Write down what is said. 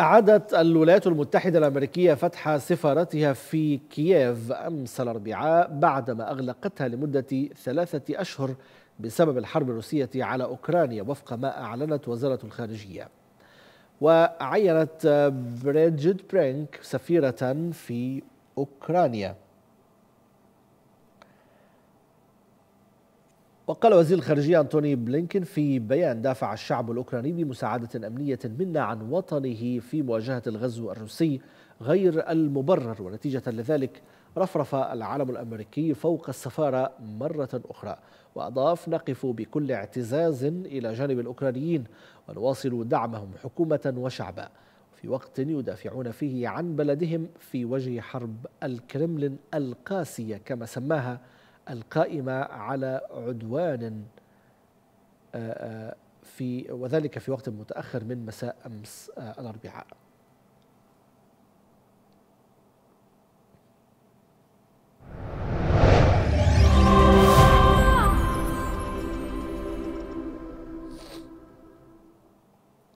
أعادت الولايات المتحدة الأمريكية فتح سفارتها في كييف أمس الأربعاء بعدما أغلقتها لمدة ثلاثة أشهر بسبب الحرب الروسية على أوكرانيا وفق ما أعلنت وزارة الخارجية وعينت بريدجيت برينك سفيرة في أوكرانيا وقال وزير الخارجية أنتوني بلينكن في بيان دافع الشعب الأوكراني بمساعدة أمنية منا عن وطنه في مواجهة الغزو الروسي غير المبرر ونتيجة لذلك رفرف العلم الأمريكي فوق السفارة مرة أخرى وأضاف نقف بكل اعتزاز إلى جانب الأوكرانيين ونواصل دعمهم حكومة وشعبا في وقت يدافعون فيه عن بلدهم في وجه حرب الكرملين القاسية كما سماها القائمة على عدوان آه، آه، في وذلك في وقت متأخر من مساء أمس آه، الأربعاء